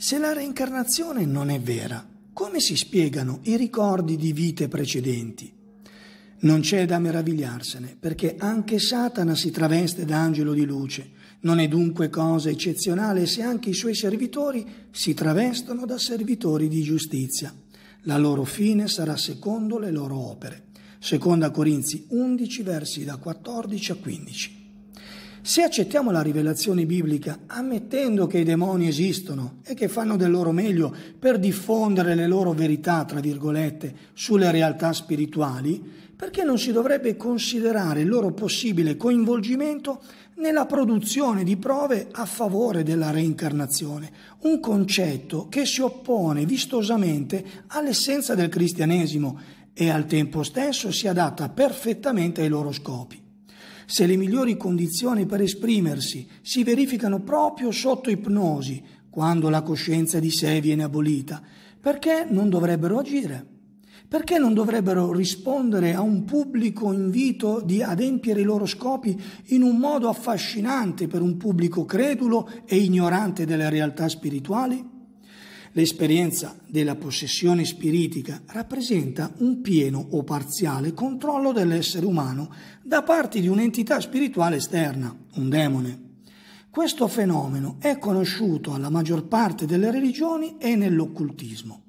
Se la reincarnazione non è vera, come si spiegano i ricordi di vite precedenti? Non c'è da meravigliarsene, perché anche Satana si traveste da angelo di luce. Non è dunque cosa eccezionale se anche i suoi servitori si travestono da servitori di giustizia. La loro fine sarà secondo le loro opere. Seconda Corinzi 11, versi da 14 a 15. Se accettiamo la rivelazione biblica, ammettendo che i demoni esistono e che fanno del loro meglio per diffondere le loro verità, tra virgolette, sulle realtà spirituali, perché non si dovrebbe considerare il loro possibile coinvolgimento nella produzione di prove a favore della reincarnazione, un concetto che si oppone vistosamente all'essenza del cristianesimo e al tempo stesso si adatta perfettamente ai loro scopi se le migliori condizioni per esprimersi si verificano proprio sotto ipnosi, quando la coscienza di sé viene abolita, perché non dovrebbero agire? Perché non dovrebbero rispondere a un pubblico invito di adempiere i loro scopi in un modo affascinante per un pubblico credulo e ignorante delle realtà spirituali? L'esperienza della possessione spiritica rappresenta un pieno o parziale controllo dell'essere umano da parte di un'entità spirituale esterna, un demone. Questo fenomeno è conosciuto alla maggior parte delle religioni e nell'occultismo.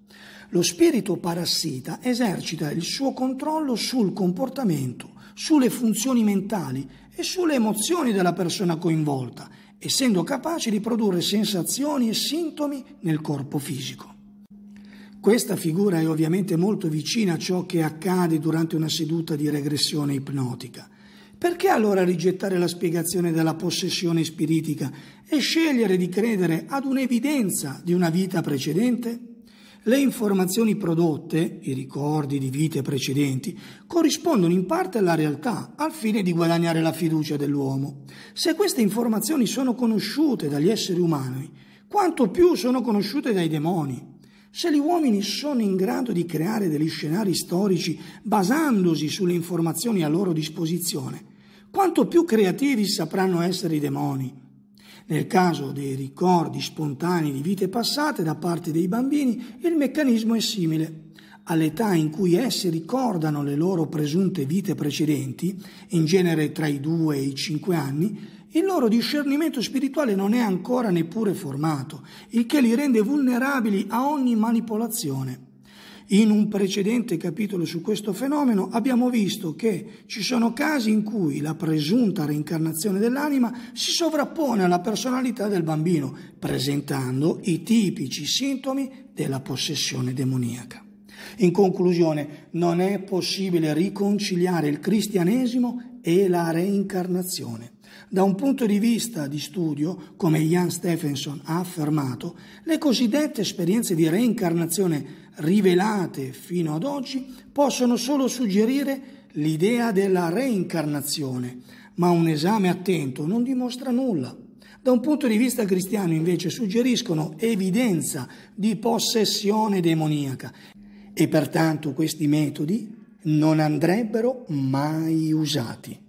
Lo spirito parassita esercita il suo controllo sul comportamento, sulle funzioni mentali e sulle emozioni della persona coinvolta essendo capace di produrre sensazioni e sintomi nel corpo fisico. Questa figura è ovviamente molto vicina a ciò che accade durante una seduta di regressione ipnotica. Perché allora rigettare la spiegazione della possessione spiritica e scegliere di credere ad un'evidenza di una vita precedente? Le informazioni prodotte, i ricordi di vite precedenti, corrispondono in parte alla realtà al fine di guadagnare la fiducia dell'uomo. Se queste informazioni sono conosciute dagli esseri umani, quanto più sono conosciute dai demoni. Se gli uomini sono in grado di creare degli scenari storici basandosi sulle informazioni a loro disposizione, quanto più creativi sapranno essere i demoni nel caso dei ricordi spontanei di vite passate da parte dei bambini, il meccanismo è simile. All'età in cui essi ricordano le loro presunte vite precedenti, in genere tra i 2 e i 5 anni, il loro discernimento spirituale non è ancora neppure formato, il che li rende vulnerabili a ogni manipolazione. In un precedente capitolo su questo fenomeno abbiamo visto che ci sono casi in cui la presunta reincarnazione dell'anima si sovrappone alla personalità del bambino, presentando i tipici sintomi della possessione demoniaca. In conclusione, non è possibile riconciliare il cristianesimo e la reincarnazione. Da un punto di vista di studio, come Jan Stephenson ha affermato, le cosiddette esperienze di reincarnazione rivelate fino ad oggi possono solo suggerire l'idea della reincarnazione, ma un esame attento non dimostra nulla. Da un punto di vista cristiano invece suggeriscono evidenza di possessione demoniaca e pertanto questi metodi non andrebbero mai usati.